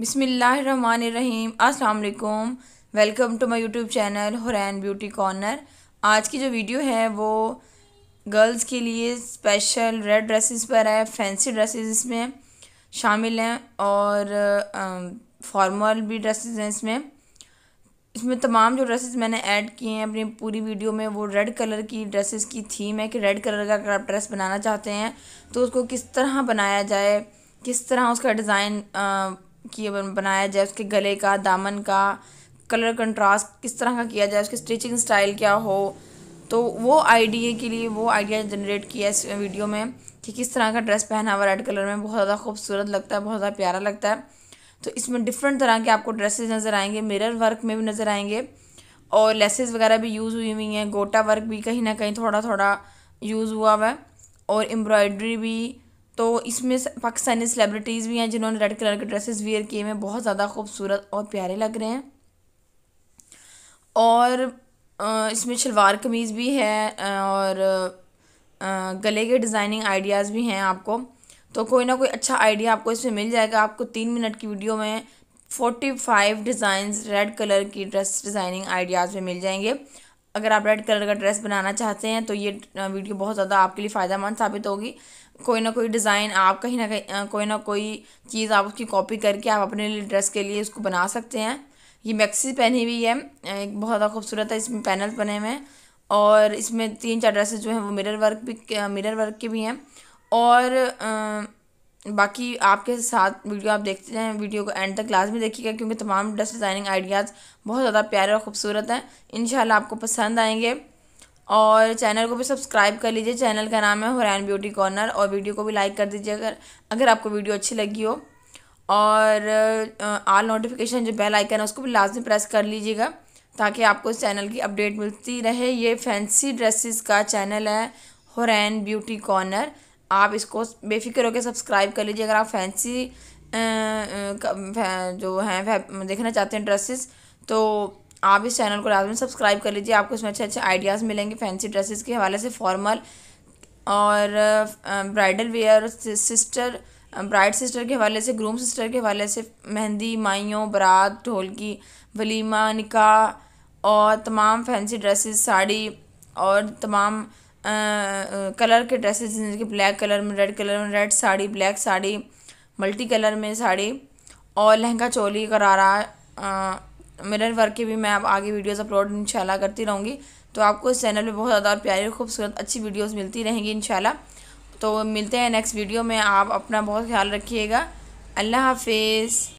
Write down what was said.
बिसमीम् अल्लाम welcome to my YouTube channel Hurain beauty corner आज की जो वीडियो है वो गर्ल्स के लिए स्पेशल रेड ड्रेसेस पर है फैंसी ड्रेसेस इसमें शामिल हैं और फॉर्मल भी ड्रेसेस हैं इसमें इसमें तमाम जो ड्रेसेस मैंने ऐड किए हैं अपनी पूरी वीडियो में वो रेड कलर की ड्रेसेस की थीम है कि रेड कलर का अगर आप ड्रेस बनाना चाहते हैं तो उसको किस तरह बनाया जाए किस तरह उसका डिज़ाइन किए बनाया जाए उसके गले का दामन का कलर कंट्रास्ट किस तरह का किया जाए उसकी स्टिचिंग स्टाइल क्या हो तो वो आइडिया के लिए वो आइडिया जनरेट किया इस वीडियो में कि किस तरह का ड्रेस पहना हुआ रेड कलर में बहुत ज़्यादा खूबसूरत लगता है बहुत ज़्यादा प्यारा लगता है तो इसमें डिफरेंट तरह के आपको ड्रेसेस नज़र आएंगे मिरर वर्क में भी नज़र आएंगे और लेसेस वगैरह भी यूज़ हुई हुई हैं गोटा वर्क भी कहीं ना कहीं थोड़ा थोड़ा यूज़ हुआ हुआ है और एम्ब्रॉयड्री भी तो इसमें पाकिस्तानी सेलिब्रिटीज़ भी हैं जिन्होंने रेड कलर के ड्रेसेस वेयर किए हुए बहुत ज़्यादा खूबसूरत और प्यारे लग रहे हैं और इसमें शलवार कमीज़ भी है और गले के डिज़ाइनिंग आइडियाज़ भी हैं आपको तो कोई ना कोई अच्छा आइडिया आपको इसमें मिल जाएगा आपको तीन मिनट की वीडियो में forty five design red colour की ड्रेस डिज़ाइनिंग आइडियाज़ में मिल जाएंगे अगर आप रेड कलर का ड्रेस बनाना चाहते हैं तो ये वीडियो बहुत ज़्यादा आपके लिए फ़ायदेमंद साबित होगी कोई ना कोई डिज़ाइन आप कहीं ना कहीं कोई ना कोई चीज़ आप उसकी कॉपी करके आप अपने लिए ड्रेस के लिए उसको बना सकते हैं ये मैक्सी पहनी हुई है एक बहुत ज़्यादा खूबसूरत है इसमें पैनल बने हुए हैं और इसमें तीन चार ड्रेसेस जो हैं वो मिरर वर्क भी मिरर वर्क के भी हैं और आ, बाकी आपके साथ वीडियो आप देखते हैं वीडियो को एंड तक लाजमी देखिएगा क्योंकि तमाम ड्रेस डिज़ाइनिंग आइडियाज़ बहुत ज़्यादा प्यारे और ख़ूबसूरत हैं इन आपको पसंद आएंगे और चैनल को भी सब्सक्राइब कर लीजिए चैनल का नाम है हुरैन ब्यूटी कॉर्नर और वीडियो को भी लाइक कर दीजिए अगर अगर आपको वीडियो अच्छी लगी हो और आल नोटिफिकेशन जो बेल आइकन है उसको भी लाजमी प्रेस कर लीजिएगा ताकि आपको इस चैनल की अपडेट मिलती रहे ये फैंसी ड्रेसेस का चैनल है हुरैन ब्यूटी कॉर्नर आप इसको बेफिक्र होकर सब्सक्राइब कर लीजिए अगर आप फैंसी जो हैं देखना चाहते हैं ड्रेसेस तो आप इस चैनल को लाजमी सब्सक्राइब कर लीजिए आपको इसमें अच्छे अच्छे आइडियाज़ मिलेंगे फैंसी ड्रेसेस के हवाले से फॉर्मल और bridal wear sister bride sister के हवाले से ग्रूम सिस्टर के हवाले से मेहंदी माइयों बारात ढोलकी वलीमा निकाह और तमाम फैंसी ड्रेसेस साड़ी और तमाम कलर के ड्रेसेस जैसे कि ब्लैक कलर में रेड कलर में red sari black sari multi colour में साड़ी और लहंगा चोली करारा मिरर वर्क के भी मैं अब आगे वीडियोस अपलोड इंशाल्लाह करती रहूँगी तो आपको इस चैनल पे बहुत ज़्यादा और प्यारी और खूबसूरत अच्छी वीडियोस मिलती रहेंगी इंशाल्लाह तो मिलते हैं नेक्स्ट वीडियो में आप अपना बहुत ख्याल रखिएगा अल्लाह हाफिज़